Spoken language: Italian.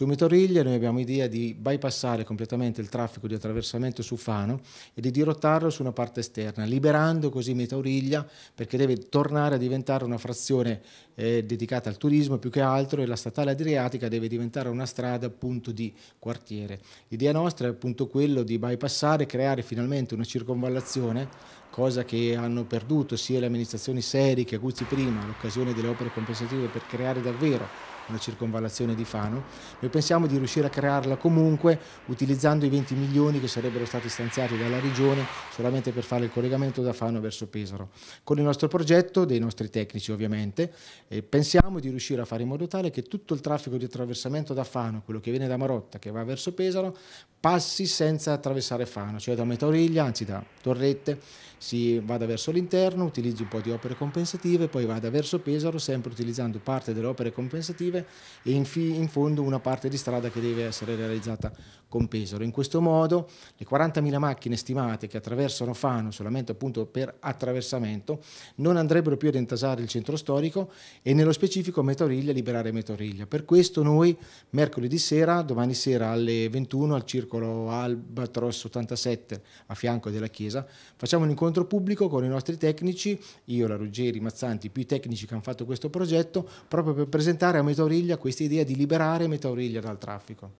Su Mitoriglia noi abbiamo idea di bypassare completamente il traffico di attraversamento su Fano e di dirottarlo su una parte esterna, liberando così Mitoriglia perché deve tornare a diventare una frazione eh, dedicata al turismo più che altro e la statale adriatica deve diventare una strada appunto di quartiere. L'idea nostra è appunto quello di bypassare, e creare finalmente una circonvallazione cosa che hanno perduto sia le amministrazioni seri che Aguzzi prima, l'occasione delle opere compensative per creare davvero la circonvallazione di Fano. Noi pensiamo di riuscire a crearla comunque utilizzando i 20 milioni che sarebbero stati stanziati dalla Regione solamente per fare il collegamento da Fano verso Pesaro. Con il nostro progetto, dei nostri tecnici ovviamente, eh, pensiamo di riuscire a fare in modo tale che tutto il traffico di attraversamento da Fano, quello che viene da Marotta, che va verso Pesaro, passi senza attraversare Fano, cioè da Metauriglia, anzi da Torrette, si vada verso l'interno, utilizzi un po' di opere compensative, poi vada verso Pesaro sempre utilizzando parte delle opere compensative e in, fi- in, fondo una parte di strada che deve essere realizzata con Pesaro. In questo modo le 40.000 macchine stimate che attraversano Fano solamente appunto per attraversamento non andrebbero più ad intasare il centro storico e nello specifico Metoriglia liberare Metoriglia. Per questo noi mercoledì sera, domani sera alle 21 al circolo Albatros 87 a fianco della chiesa facciamo un incontro pubblico con i nostri tecnici, io, la Ruggeri, Mazzanti, più i tecnici che hanno fatto questo progetto, proprio per presentare a Metoriglia Metauriglia questa idea di liberare Meta Origlia dal traffico.